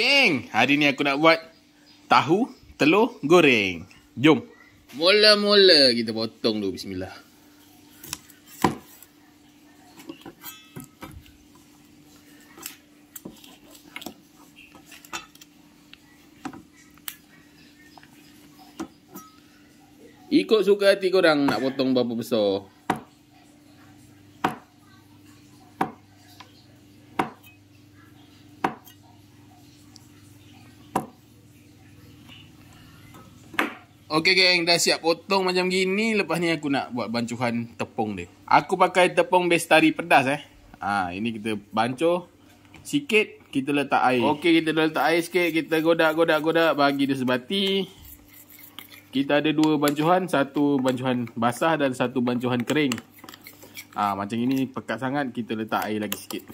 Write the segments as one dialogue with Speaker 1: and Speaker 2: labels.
Speaker 1: Geng, hari ni aku nak buat tahu telur goreng. Jom. Mula-mula kita potong dulu. Bismillah. Ikut suka hati korang nak potong berapa besar. Okey geng, dah siap potong macam gini. Lepas ni aku nak buat bancuhan tepung dia. Aku pakai tepung bestari pedas eh. Ha, ini kita bancuh sikit, kita letak air. Okey, kita dah letak air sikit, kita godak-godak-godak bagi dia sebati. Kita ada dua bancuhan, satu bancuhan basah dan satu bancuhan kering. Ha, macam ini pekat sangat, kita letak air lagi sikit.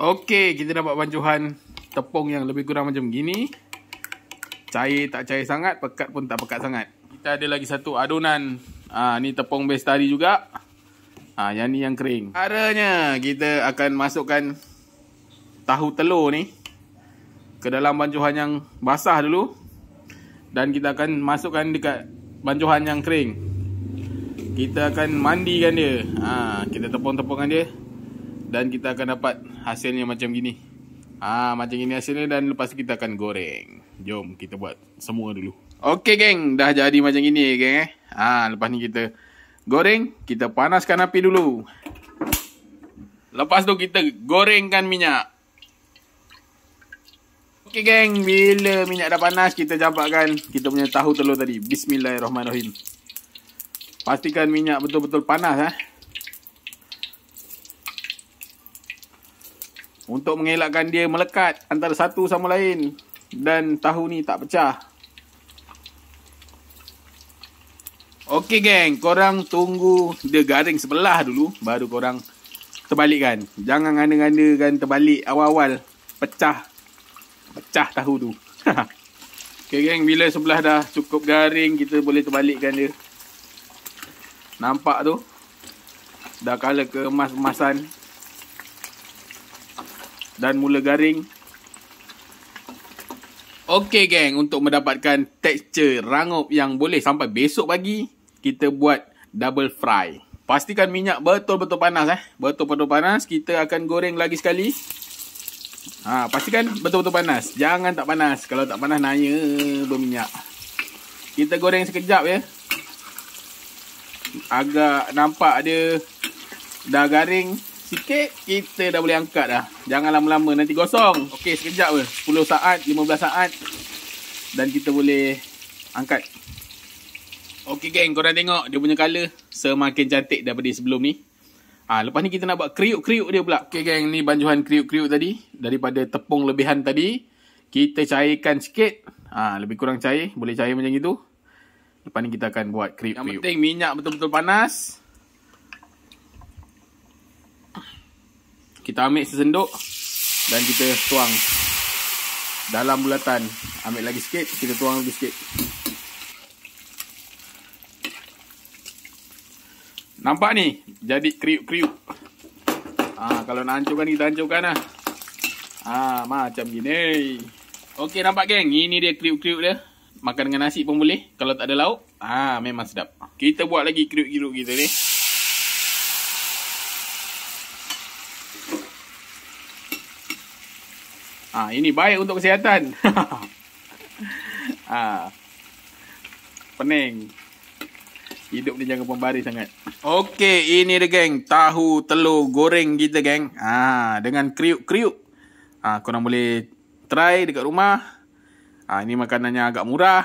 Speaker 1: Okey, kita dapat bancuhan tepung yang lebih kurang macam gini. Cair tak cair sangat, pekat pun tak pekat sangat. Kita ada lagi satu adunan. Ah ni tepung bes tadi juga. Ah yang ni yang kering. Caranya kita akan masukkan tahu telur ni ke dalam bancuhan yang basah dulu dan kita akan masukkan dekat bancuhan yang kering. Kita akan mandikan dia. Ah kita tepung-tepungkan dia dan kita akan dapat hasilnya macam gini. Ah macam ini hasilnya dan lepas tu kita akan goreng. Jom kita buat semua dulu. Okey geng, dah jadi macam ini geng eh. Ah lepas ni kita goreng, kita panaskan api dulu. Lepas tu kita gorengkan minyak. Okey geng, bila minyak dah panas kita campakkan kita punya tahu telur tadi. Bismillahirrahmanirrahim. Pastikan minyak betul-betul panas eh. untuk mengelakkan dia melekat antara satu sama lain dan tahu ni tak pecah. Okey geng, korang tunggu dia garing sebelah dulu baru korang terbalikkan. Jangan ganda-gandakan terbalik awal-awal pecah pecah tahu tu. Okey geng, bila sebelah dah cukup garing kita boleh terbalikkan dia. Nampak tu? Dah kala keemas-emasan dan mula garing. Okey gang. untuk mendapatkan tekstur rangup yang boleh sampai besok pagi, kita buat double fry. Pastikan minyak betul-betul panas eh. Betul-betul panas, kita akan goreng lagi sekali. Ha, pastikan betul-betul panas. Jangan tak panas. Kalau tak panas, naya berminyak. Kita goreng sekejap ya. Agak nampak dia dah garing sikit kita dah boleh angkat dah. Jangan lama-lama nanti gosong. Okey, sekejap weh. 10 saat, 15 saat dan kita boleh angkat. Okey geng, korang tengok dia punya color semakin cantik daripada sebelum ni. Ah, ha, lepas ni kita nak buat kriuk-kriuk dia pula. Okey geng, ni banjuhan kriuk-kriuk tadi daripada tepung lebihan tadi. Kita cairkan sikit. Ah, ha, lebih kurang cair, boleh cair macam itu. Lepas ni kita akan buat kriuk-kriuk. Yang penting minyak betul-betul panas. kita ambil sesenduk dan kita tuang dalam bulatan. Ambil lagi sikit, kita tuang lagi sikit. Nampak ni? Jadi kriuk-kriuk. Ha, kalau nak hancurkan, kita hancurkan lah. Ha, macam gini. Okey, nampak geng? Ini dia kriuk-kriuk dia. Makan dengan nasi pun boleh. Kalau tak ada lauk, ha, memang sedap. Kita buat lagi kriuk-kriuk kita ni. Ha, ini baik untuk kesihatan. ha. Pening. Hidup ni jangan pembaris sangat. Okey, ini dia geng. Tahu telur goreng kita geng. Ha, dengan kriuk-kriuk. Ha, korang boleh try dekat rumah. Ha, ini makanannya agak murah.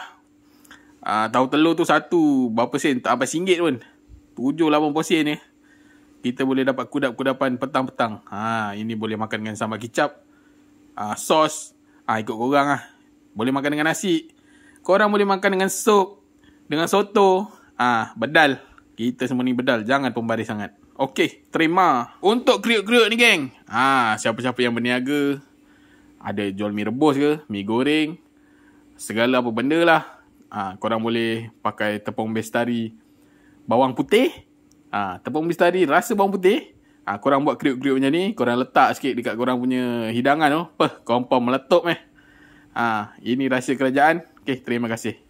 Speaker 1: Ha, tahu telur tu satu berapa sen? Tak apa singgit pun. Tujuh, lapan sen ni. Kita boleh dapat kudap-kudapan petang-petang. Ha, ini boleh makan dengan sambal kicap uh, sos. Uh, ikut korang lah. Boleh makan dengan nasi. Korang boleh makan dengan sup. Dengan soto. Uh, bedal. Kita semua ni bedal. Jangan pembaris sangat. Okey, terima. Untuk kriuk-kriuk ni, geng. Ah, ha, siapa-siapa yang berniaga. Ada jual mie rebus ke, mie goreng. Segala apa benda lah. Ha, korang boleh pakai tepung bestari bawang putih. Ah, ha, tepung bestari rasa bawang putih. Ha, korang buat kriuk-kriuk macam ni, korang letak sikit dekat korang punya hidangan tu. Peh, kompon meletup eh. Ha, ini rahsia kerajaan. Okay, terima kasih.